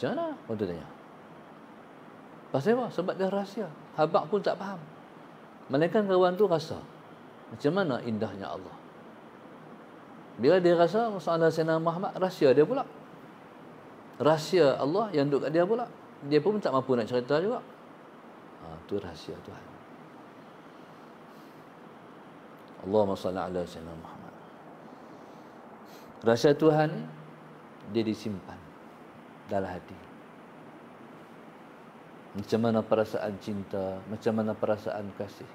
baca lah orang tu tanya pasal apa? sebab dia rahsia habak pun tak faham malaikat kawan tu rasa macam mana indahnya Allah bila dia rasa masalah Sayyidina Muhammad rahsia dia pula rahsia Allah yang duduk kat dia pula dia pun tak mampu nak cerita juga ha, rahsia Tuhan Allah salli ala Muhammad rahsia Tuhan dia disimpan dalam hati. Macam mana perasaan cinta, macam mana perasaan kasih,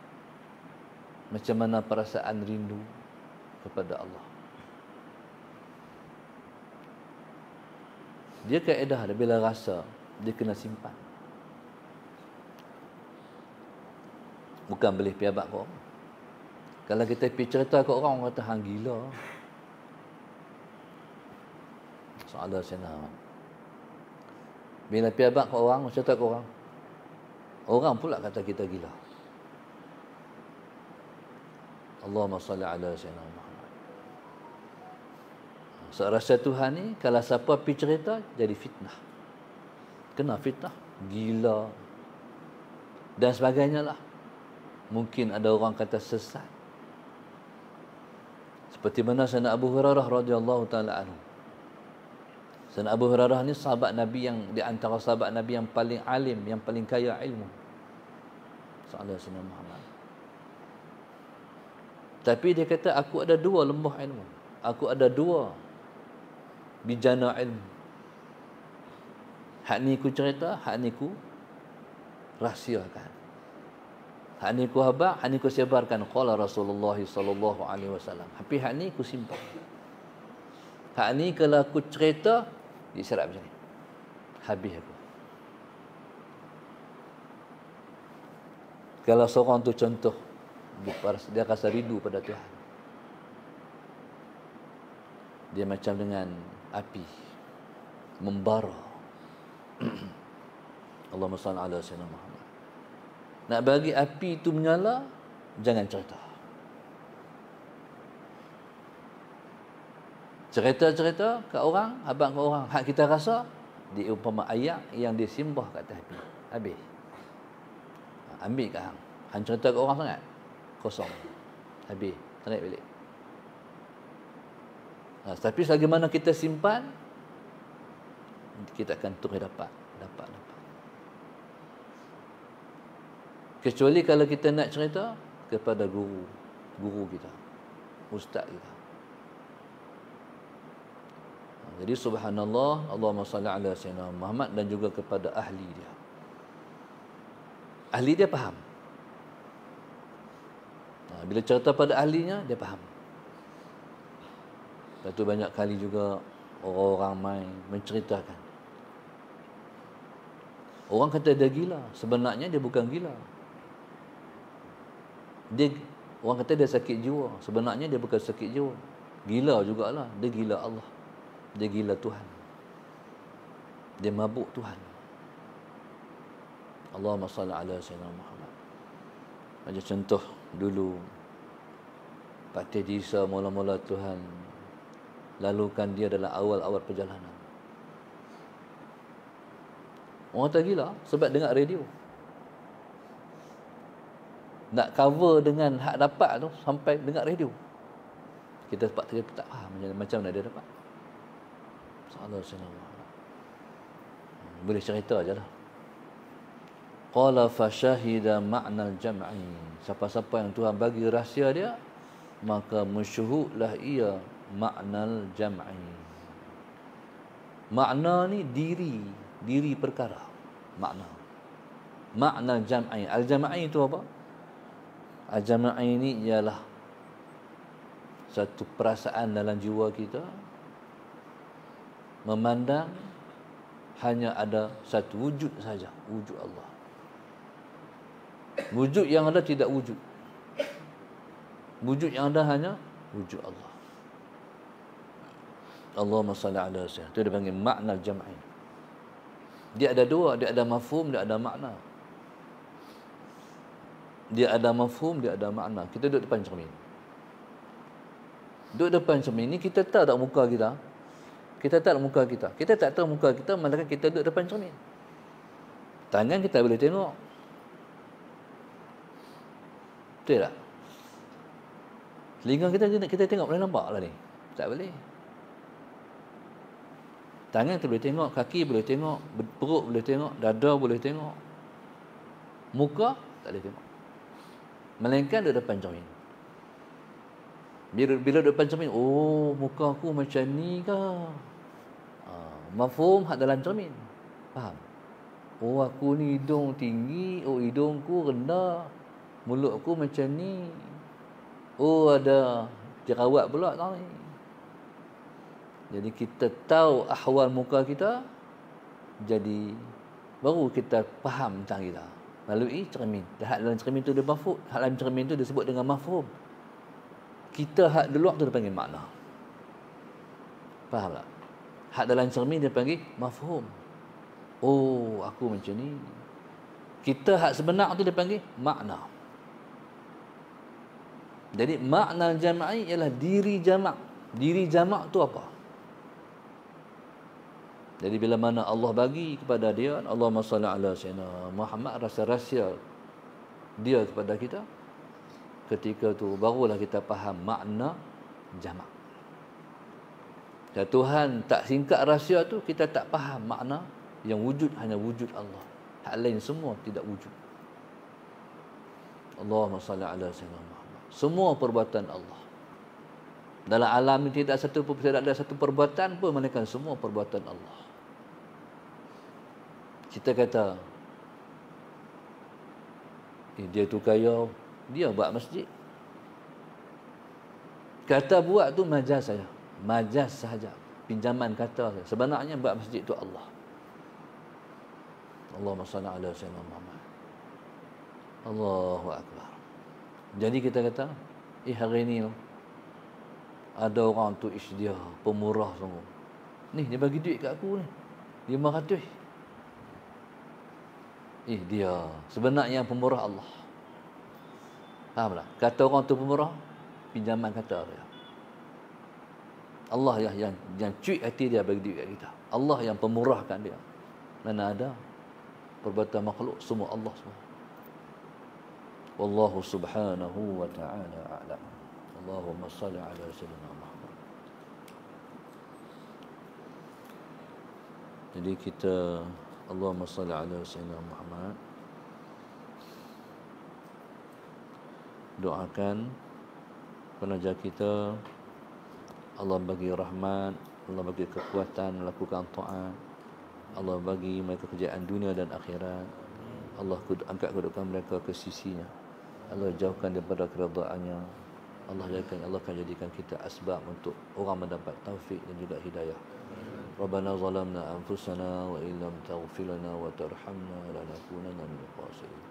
macam mana perasaan rindu kepada Allah. Dia kaedah ada bila rasa dia kena simpan. Bukan boleh piabak kau. Kalau kita pergi cerita ke orang, orang kata, hang gila. Soalan saya nak. Bila pejabat kat orang, macam tak kat orang. Orang pula kata kita gila. Allahumma salli ala sayyidina Muhammad. Saya rasa Tuhan ni kalau siapa pi cerita jadi fitnah. Kena fitnah, gila dan sebagainya lah. Mungkin ada orang kata sesat. Seperti mana Sayyidina Abu Hurairah radhiyallahu taala anhu. Sayyidina Abu Hurairah ni sahabat Nabi yang di antara sahabat Nabi yang paling alim, yang paling kaya ilmu. Sallallahu alaihi wasallam Muhammad. Tapi dia kata aku ada dua lembah ilmu. Aku ada dua bijana ilmu. Hak ni ku cerita, hak ni ku rahsiakan. Hak ni ku habaq, hak ni ku sebarkan qala Rasulullah sallallahu alaihi wasallam. Tapi hak ni ku simpan. Hak ni kalau aku cerita, diserap macam ni. Habis aku. Kalau seorang tu contoh, dia rasa rindu pada Tuhan. Dia macam dengan api membara. Allahumma salli ala sayyidina Muhammad. Nak bagi api itu menyala, jangan cerita. cerita-cerita ke orang, abang ke orang, hak kita rasa di umpama ayat yang disimbah kat tepi. Habis. Ambil kat hang. Hang cerita ke orang sangat. Kosong. Habis. Tarik balik. Ha, tapi selagi mana kita simpan, kita akan terus dapat. Dapat, dapat. Kecuali kalau kita nak cerita kepada guru. Guru kita. Ustaz kita. Jadi subhanallah Allahumma salli ala sayyidina Muhammad dan juga kepada ahli dia. Ahli dia faham. Nah, ha, bila cerita pada ahlinya dia faham. Lepas banyak kali juga orang-orang main menceritakan. Orang kata dia gila, sebenarnya dia bukan gila. Dia orang kata dia sakit jiwa, sebenarnya dia bukan sakit jiwa. Gila jugalah, dia gila Allah. Dia gila Tuhan. Dia mabuk Tuhan. Allahumma salli ala sayyidina Muhammad. Macam contoh dulu Pati Isa mula-mula Tuhan lalukan dia dalam awal-awal perjalanan. Orang tak gila sebab dengar radio. Nak cover dengan hak dapat tu sampai dengar radio. Kita sempat tadi tak faham macam mana dia dapat. Sallallahu alaihi wasallam. Boleh cerita aja lah. Qala fa shahida ma'na al-jam'i. Siapa-siapa yang Tuhan bagi rahsia dia, maka musyhudlah ia makna al-jam'i. Makna ni diri, diri perkara. Makna. Makna jam'i. Al-jam'i itu apa? Al-jam'i ini ialah satu perasaan dalam jiwa kita memandang hanya ada satu wujud saja, wujud Allah. Wujud yang ada tidak wujud. Wujud yang ada hanya wujud Allah. Allahumma salli ala sayyidina. Itu dia makna jama'i. Dia ada dua, dia ada mafhum, dia ada makna. Dia ada mafhum, dia ada makna. Kita duduk depan cermin. Duduk depan cermin ni kita tahu tak muka kita? kita tak muka kita. Kita tak tahu muka kita malah kita duduk depan cermin. Tangan kita boleh tengok. Betul tak? Telinga kita kita tengok boleh nampak lah ni. Tak boleh. Tangan kita boleh tengok, kaki boleh tengok, perut boleh tengok, dada boleh tengok. Muka tak boleh tengok. Melainkan duduk depan cermin. Bila, bila depan cermin, oh muka aku macam ni kah? mafhum hak dalam cermin. Faham? Oh aku ni hidung tinggi, oh hidungku rendah. Mulut aku macam ni. Oh ada jerawat pula tau ni. Jadi kita tahu ahwal muka kita jadi baru kita faham tentang kita melalui cermin. Hak dalam cermin tu dia mafhum, hak dalam cermin tu sebut dengan mafhum. Kita hak di tu dia panggil makna. Faham tak? hak dalam cermin dia panggil mafhum. Oh, aku macam ni. Kita hak sebenar tu dia panggil makna. Jadi makna jama'i ialah diri jamak. Diri jamak tu apa? Jadi bila mana Allah bagi kepada dia Allah masalah ala sayyidina Muhammad rasa rahsia dia kepada kita ketika tu barulah kita faham makna jamak. Ya Tuhan tak singkat rahsia tu kita tak faham makna yang wujud hanya wujud Allah. Hak lain semua tidak wujud. Allahumma salli ala sayyidina Muhammad. Semua perbuatan Allah. Dalam alam ini tidak satu pun tidak ada satu perbuatan pun melainkan semua perbuatan Allah. Kita kata eh, dia tu kaya, dia buat masjid. Kata buat tu majas saya. Majas sahaja pinjaman kata sebenarnya buat masjid tu Allah Allah salli Allah sayyidina Muhammad Allahu akbar jadi kita kata eh hari ni ada orang tu ish dia pemurah sungguh ni dia bagi duit kat aku ni 500 eh dia sebenarnya pemurah Allah faham tak kata orang tu pemurah pinjaman kata dia Allah yang yang yang cuik hati dia bagi duit kat kita. Allah yang pemurahkan dia. Mana ada perbuatan makhluk semua Allah semua. Wallahu subhanahu wa ta'ala a'lam. Allahumma salli ala sayyidina Muhammad. Jadi kita Allahumma salli ala sayyidina Muhammad. Doakan penaja kita Allah bagi rahmat Allah bagi kekuatan melakukan taat Allah bagi mereka kerjaan dunia dan akhirat Allah kud, angkat kedudukan mereka ke sisinya Allah jauhkan daripada keredaannya Allah jadikan Allah akan jadikan kita asbab untuk orang mendapat taufik dan juga hidayah Rabbana zalamna anfusana wa illam taghfir lana wa tarhamna lanakunanna minal khasirin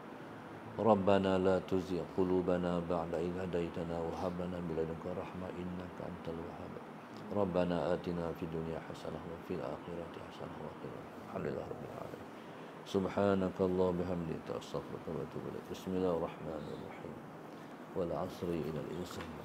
ربنا لا تزغ قلوبنا بعد إذ هديتنا وهب لنا من لدنك رحمة إنك أنت الوهاب ربنا آتنا في الدنيا حسنة وفي الآخرة حسنة وقنا الحمد لله رب العالمين سبحانك الله بحمدك أستغفرك وأتوب إليك بسم الله الرحمن الرحيم والعصر إلى الإنسان